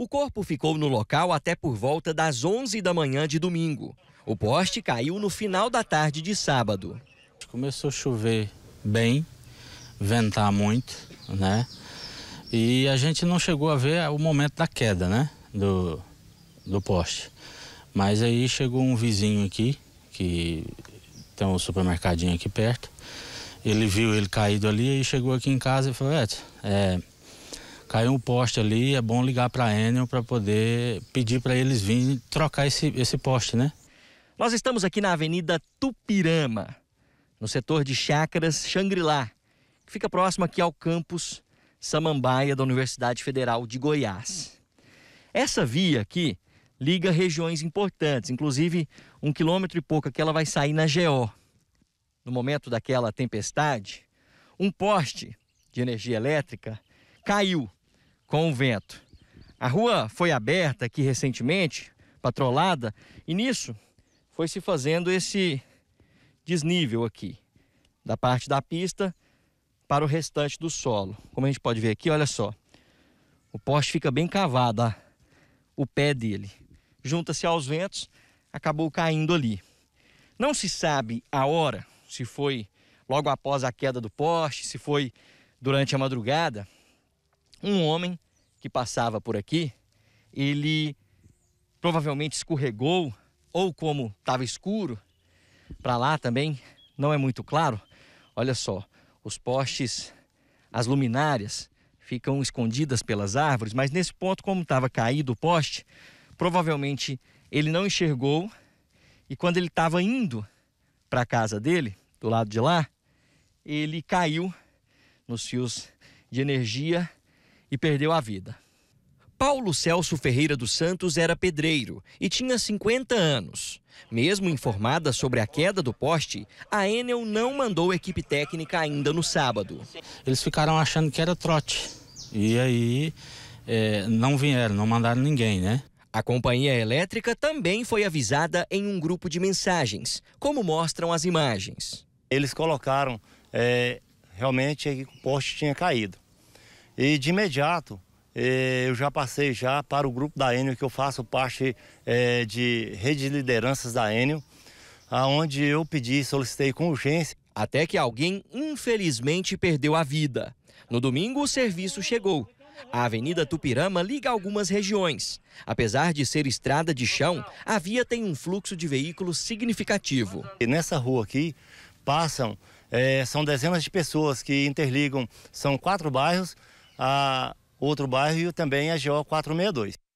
O corpo ficou no local até por volta das 11 da manhã de domingo. O poste caiu no final da tarde de sábado. Começou a chover bem, ventar muito, né? E a gente não chegou a ver o momento da queda, né? Do, do poste. Mas aí chegou um vizinho aqui, que tem um supermercadinho aqui perto. Ele viu ele caído ali e chegou aqui em casa e falou: é, é caiu um poste ali, é bom ligar para a Enel para poder pedir para eles virem trocar esse, esse poste, né? Nós estamos aqui na Avenida Tupirama, no setor de chácaras Xangri-Lá, que fica próximo aqui ao campus Samambaia da Universidade Federal de Goiás. Essa via aqui liga regiões importantes, inclusive um quilômetro e pouco que ela vai sair na GO. No momento daquela tempestade, um poste de energia elétrica caiu com o vento. A rua foi aberta aqui recentemente, patrolada, e nisso foi se fazendo esse desnível aqui, da parte da pista para o restante do solo. Como a gente pode ver aqui, olha só, o poste fica bem cavado, ah, o pé dele. Junta-se aos ventos, acabou caindo ali. Não se sabe a hora, se foi logo após a queda do poste, se foi durante a madrugada, um homem que passava por aqui, ele provavelmente escorregou ou como estava escuro, para lá também não é muito claro. Olha só, os postes, as luminárias ficam escondidas pelas árvores, mas nesse ponto, como estava caído o poste, provavelmente ele não enxergou e quando ele estava indo para a casa dele, do lado de lá, ele caiu nos fios de energia e perdeu a vida. Paulo Celso Ferreira dos Santos era pedreiro e tinha 50 anos. Mesmo informada sobre a queda do poste, a Enel não mandou equipe técnica ainda no sábado. Eles ficaram achando que era trote. E aí é, não vieram, não mandaram ninguém, né? A companhia elétrica também foi avisada em um grupo de mensagens, como mostram as imagens. Eles colocaram é, realmente que o poste tinha caído. E de imediato eh, eu já passei já para o grupo da Enio que eu faço parte eh, de rede de lideranças da Enio aonde eu pedi, solicitei com urgência. Até que alguém, infelizmente, perdeu a vida. No domingo, o serviço chegou. A Avenida Tupirama liga algumas regiões. Apesar de ser estrada de chão, a via tem um fluxo de veículos significativo. E nessa rua aqui passam, é, são dezenas de pessoas que interligam, são quatro bairros, a outro bairro e também a GO 462.